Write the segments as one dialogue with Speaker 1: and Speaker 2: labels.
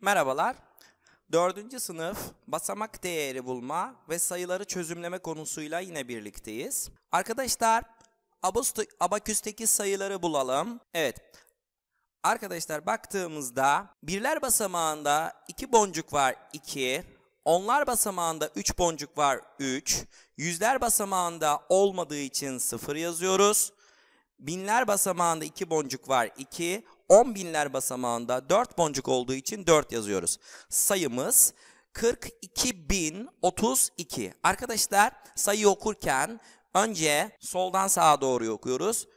Speaker 1: Merhabalar. Dördüncü sınıf basamak değeri bulma ve sayıları çözümleme konusuyla yine birlikteyiz. Arkadaşlar abaküsteki sayıları bulalım. Evet. Arkadaşlar baktığımızda birler basamağında iki boncuk var iki, onlar basamağında üç boncuk var üç, yüzler basamağında olmadığı için sıfır yazıyoruz. Binler basamağında iki boncuk var iki. 10 binler basamağında 4 boncuk olduğu için 4 yazıyoruz. Sayımız 42.032. Arkadaşlar sayı okurken önce soldan sağa doğru okuyoruz.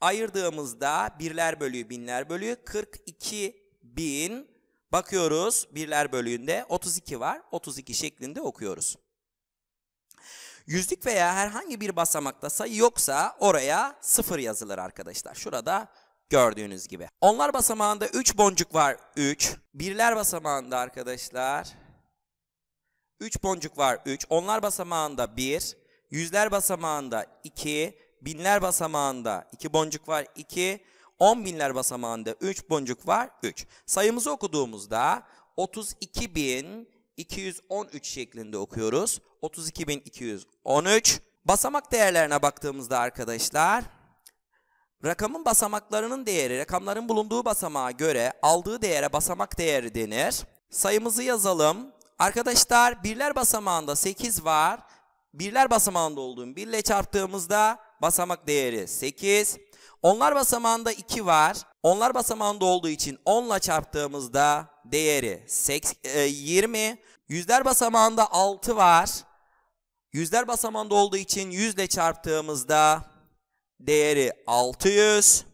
Speaker 1: Ayırdığımızda birler bölüğü binler bölüğü 42 bin bakıyoruz birler bölüğünde 32 var 32 şeklinde okuyoruz. Yüzlük veya herhangi bir basamakta sayı yoksa oraya sıfır yazılır arkadaşlar. Şurada gördüğünüz gibi. Onlar basamağında 3 boncuk var 3. Birler basamağında arkadaşlar 3 boncuk var 3. Onlar basamağında 1. Yüzler basamağında 2. Binler basamağında 2 boncuk var 2. 10 binler basamağında 3 boncuk var 3. Sayımızı okuduğumuzda bin 32.213 şeklinde okuyoruz. 32.213. Basamak değerlerine baktığımızda arkadaşlar Rakamın basamaklarının değeri, rakamların bulunduğu basamağa göre aldığı değere basamak değeri denir. Sayımızı yazalım. Arkadaşlar birler basamağında 8 var. Birler basamağında olduğum 1 ile çarptığımızda basamak değeri 8. Onlar basamağında 2 var. Onlar basamağında olduğu için 10 ile çarptığımızda değeri 20. E, Yüzler basamağında 6 var. Yüzler basamağında olduğu için 100 ile çarptığımızda değeri 600.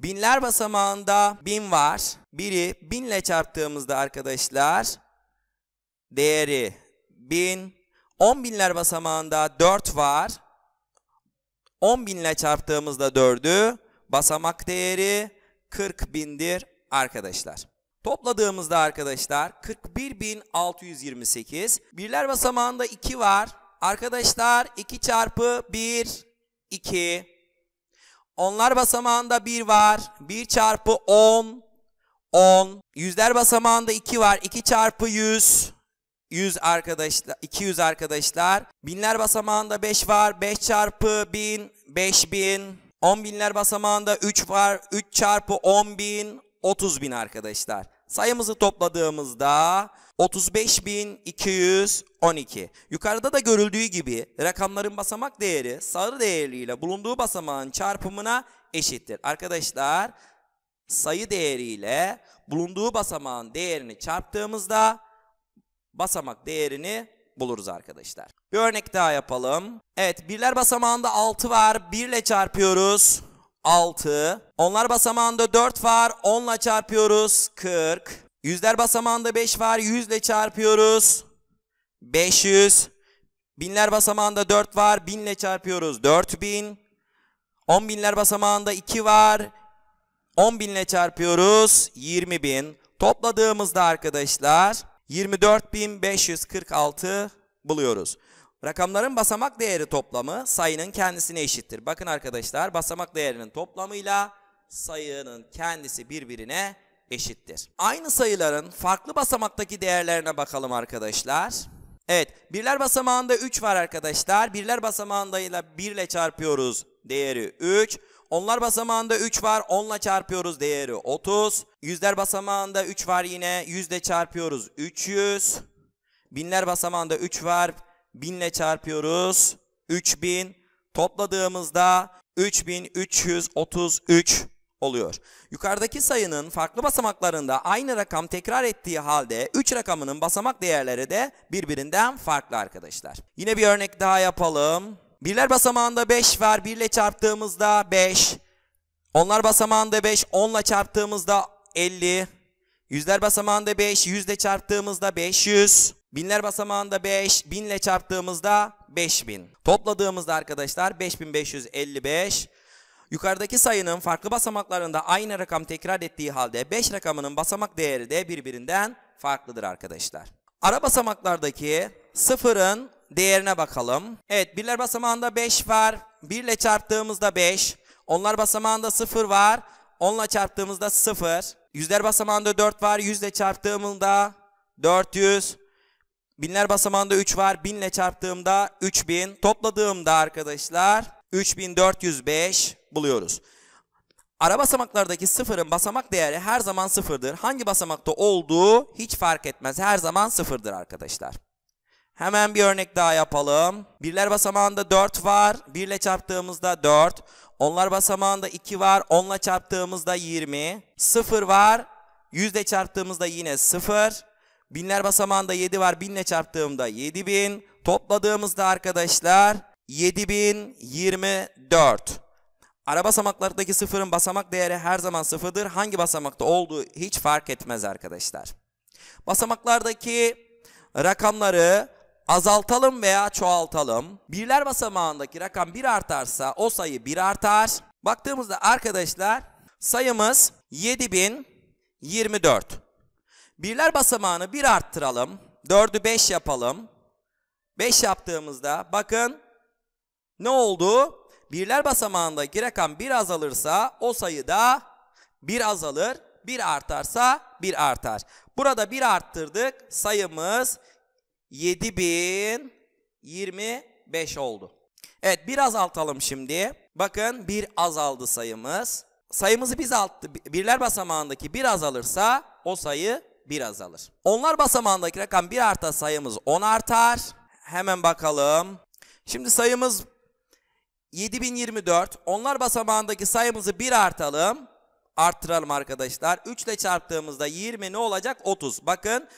Speaker 1: Binler basamağında 1000 var. Biri 1000 ile çarptığımızda arkadaşlar değeri 1000. 10 binler basamağında 4 var. 10 binle çarptığımızda 4'ü basamak değeri 40 bindir arkadaşlar. Topladığımızda arkadaşlar 41.628. Birler basamağında 2 var. Arkadaşlar 2 çarpı 1, 2. Onlar basamağında 1 var. 1 çarpı 10. 10. Yüzler basamağında 2 var. 2 çarpı 100. 100 arkadaşlar. 200 arkadaşlar. Binler basamağında 5 var. 5 çarpı 1000. 5000. 10 binler basamağında 3 var. 3 çarpı 10 bin. 30 bin arkadaşlar. Sayımızı topladığımızda 35.212. Yukarıda da görüldüğü gibi rakamların basamak değeri sarı değeriyle bulunduğu basamağın çarpımına eşittir. Arkadaşlar sayı değeriyle bulunduğu basamağın değerini çarptığımızda basamak değerini buluruz arkadaşlar. Bir örnek daha yapalım. Evet birler basamağında 6 var. 1 ile çarpıyoruz. 6. Onlar basamağında 4 var. 10 ile çarpıyoruz. 40. Yüzler basamağında 5 var. 100 ile çarpıyoruz. 500. Binler basamağında 4 var. 1000 ile çarpıyoruz. 4000. 10 binler basamağında 2 var. 10 binle çarpıyoruz. 20 bin. Topladığımızda arkadaşlar 24.546 buluyoruz. Rakamların basamak değeri toplamı sayının kendisine eşittir. Bakın arkadaşlar basamak değerinin toplamıyla sayının kendisi birbirine eşittir. Aynı sayıların farklı basamaktaki değerlerine bakalım arkadaşlar. Evet birler basamağında 3 var arkadaşlar. Birler basamağındayla ile 1 ile çarpıyoruz değeri 3. Onlar basamağında 3 var 10 ile çarpıyoruz değeri 30. Yüzler basamağında 3 var yine 100 ile çarpıyoruz 300. Binler basamağında 3 var 1000 ile çarpıyoruz 3000. Topladığımızda 3333 oluyor. Yukarıdaki sayının farklı basamaklarında aynı rakam tekrar ettiği halde 3 rakamının basamak değerleri de birbirinden farklı arkadaşlar. Yine bir örnek daha yapalım. Birler basamağında 5 var. 1 ile çarptığımızda 5. Onlar basamağında 5. 10 ile çarptığımızda 50. Yüzler basamağında 5. 100 ile çarptığımızda 500. Binler basamağında 5. 1000 ile çarptığımızda 5000. Topladığımızda arkadaşlar 5555. Yukarıdaki sayının farklı basamaklarında aynı rakam tekrar ettiği halde 5 rakamının basamak değeri de birbirinden farklıdır arkadaşlar. Ara basamaklardaki sıfırın değerine bakalım. Evet birler basamağında 5 var. 1 ile çarptığımızda 5. Onlar basamağında 0 var. 10 ile çarptığımızda 0. Yüzler basamağında 4 var. 100 ile çarptığımda 400. Binler basamağında 3 var. 1000 ile çarptığımda 3000. Topladığımda arkadaşlar 3405 buluyoruz. Ara basamaklardaki sıfırın basamak değeri her zaman sıfırdır. Hangi basamakta olduğu hiç fark etmez. Her zaman sıfırdır arkadaşlar. Hemen bir örnek daha yapalım. Birler basamağında 4 var. 1 ile çarptığımızda 4. Onlar basamağında 2 var. 10 ile çarptığımızda 20. 0 var. 100 ile çarptığımızda yine 0. Binler basamağında 7 var. 1000 ile çarptığımda 7000. Topladığımızda arkadaşlar 7024. Ara basamaklardaki sıfırın basamak değeri her zaman sıfırdır. Hangi basamakta olduğu hiç fark etmez arkadaşlar. Basamaklardaki rakamları azaltalım veya çoğaltalım. Birler basamağındaki rakam 1 artarsa o sayı 1 artar. Baktığımızda arkadaşlar sayımız 7024. Birler basamağını 1 arttıralım. 4'ü 5 yapalım. 5 yaptığımızda bakın ne oldu? birler basamağındaki rakam bir azalırsa o sayı da bir azalır. Bir artarsa bir artar. Burada bir arttırdık. Sayımız 7025 oldu. Evet bir azaltalım şimdi. Bakın bir azaldı sayımız. Sayımızı biz alttı. Birler basamağındaki bir azalırsa o sayı bir azalır. Onlar basamağındaki rakam bir artar sayımız 10 artar. Hemen bakalım. Şimdi sayımız 7024. Onlar basamağındaki sayımızı 1 artalım. Arttıralım arkadaşlar. 3 ile çarptığımızda 20 ne olacak? 30. Bakın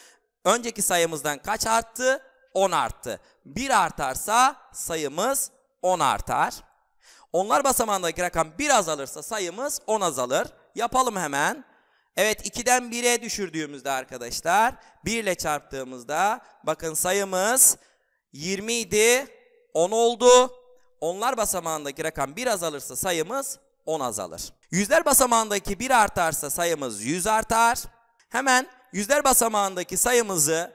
Speaker 1: önceki sayımızdan kaç arttı? 10 arttı. 1 artarsa sayımız 10 artar. Onlar basamağındaki rakam 1 azalırsa sayımız 10 azalır. Yapalım hemen. Evet 2'den 1'e düşürdüğümüzde arkadaşlar 1 ile çarptığımızda bakın sayımız 20 idi 10 oldu onlar basamağındaki rakam 1 azalırsa sayımız 10 azalır. Yüzler basamağındaki 1 artarsa sayımız 100 artar. Hemen yüzler basamağındaki sayımızı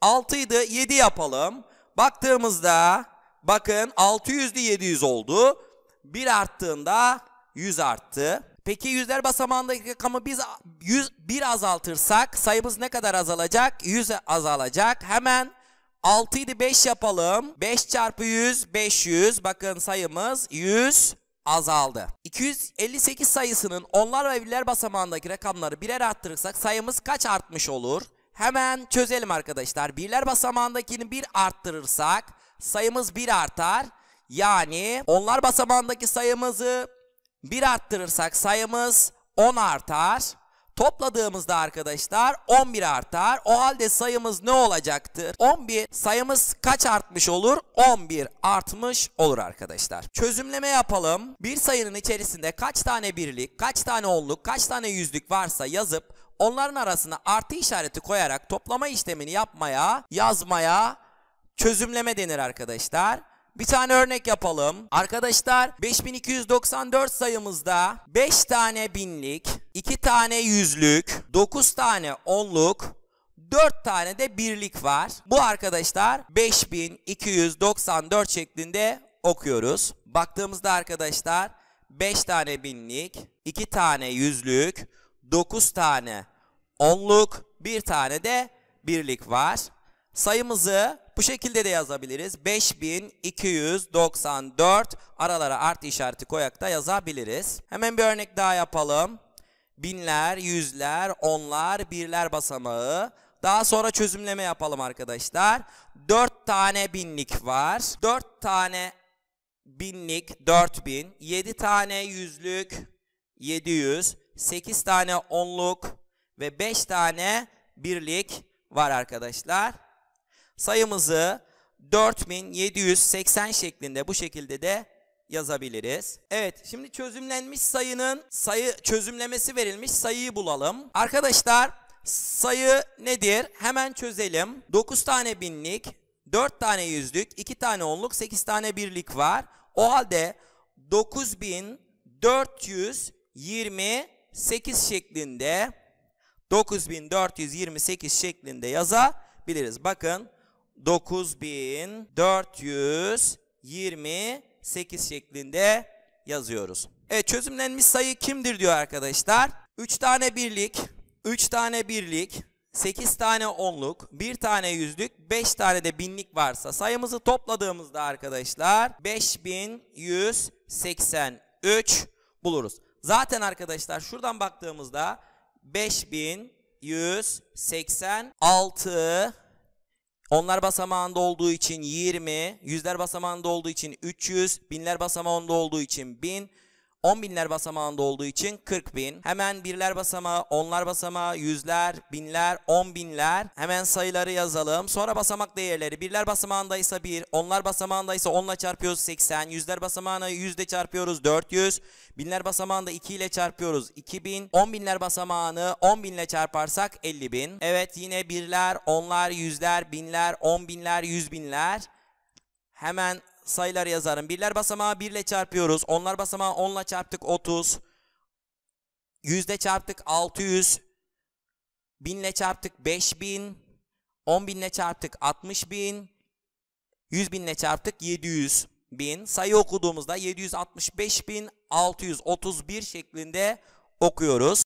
Speaker 1: 6 idi 7 yapalım. Baktığımızda bakın 600'dü 700 oldu. 1 arttığında 100 arttı. Peki yüzler basamağındaki rakamı biz 100, 1 azaltırsak sayımız ne kadar azalacak? 100 azalacak. Hemen 6 idi 5 yapalım. 5 çarpı 100 500. Bakın sayımız 100 azaldı. 258 sayısının onlar ve birler basamağındaki rakamları birer arttırırsak sayımız kaç artmış olur? Hemen çözelim arkadaşlar. Birler basamağındakini bir arttırırsak sayımız bir artar. Yani onlar basamağındaki sayımızı bir arttırırsak sayımız 10 artar topladığımızda arkadaşlar 11 artar. O halde sayımız ne olacaktır? 11 sayımız kaç artmış olur? 11 artmış olur arkadaşlar. Çözümleme yapalım. Bir sayının içerisinde kaç tane birlik, kaç tane onluk, kaç tane yüzlük varsa yazıp onların arasına artı işareti koyarak toplama işlemini yapmaya, yazmaya çözümleme denir arkadaşlar. Bir tane örnek yapalım. Arkadaşlar 5294 sayımızda 5 tane binlik, 2 tane yüzlük, 9 tane onluk, 4 tane de birlik var. Bu arkadaşlar 5294 şeklinde okuyoruz. Baktığımızda arkadaşlar 5 tane binlik, 2 tane yüzlük, 9 tane onluk, 1 tane de birlik var. Sayımızı bu şekilde de yazabiliriz. 5294 aralara artı işareti koyak da yazabiliriz. Hemen bir örnek daha yapalım binler, yüzler, onlar, birler basamağı. Daha sonra çözümleme yapalım arkadaşlar. 4 tane binlik var. 4 tane binlik 4000. 7 tane yüzlük 700. 8 tane onluk ve 5 tane birlik var arkadaşlar. Sayımızı 4780 şeklinde bu şekilde de yazabiliriz. Evet şimdi çözümlenmiş sayının sayı çözümlemesi verilmiş sayıyı bulalım. Arkadaşlar sayı nedir? Hemen çözelim. 9 tane binlik, 4 tane yüzlük, 2 tane onluk, 8 tane birlik var. O halde 9428 şeklinde 9428 şeklinde yazabiliriz. Bakın 9428 8 şeklinde yazıyoruz. Evet çözümlenmiş sayı kimdir diyor arkadaşlar. 3 tane birlik, 3 tane birlik, 8 tane onluk, 1 tane yüzlük, 5 tane de binlik varsa sayımızı topladığımızda arkadaşlar 5183 buluruz. Zaten arkadaşlar şuradan baktığımızda 5186 onlar basamağında olduğu için 20, yüzler basamağında olduğu için 300, binler basamağında olduğu için 1000, 10 binler basamağında olduğu için 40 bin. Hemen birler basamağı, onlar basamağı, yüzler, binler, 10 binler. Hemen sayıları yazalım. Sonra basamak değerleri. Birler basamağındaysa 1, onlar basamağındaysa 10 ile çarpıyoruz 80. Yüzler basamağına 100 ile çarpıyoruz 400. Binler basamağında 2 ile çarpıyoruz 2000. 10 binler basamağını 10 bin ile çarparsak 50 bin. Evet yine birler, onlar, yüzler, binler, 10 binler, 100 binler. Hemen Sayılar yazarım. Birler basamağı 1 ile çarpıyoruz. Onlar basamağı 10 ile çarptık 30. Yüzde çarptık 600. Binle çarptık 5000. 10 binle çarptık 60 bin. 100 binle çarptık 700 bin. Sayı okuduğumuzda 765 631 şeklinde okuyoruz.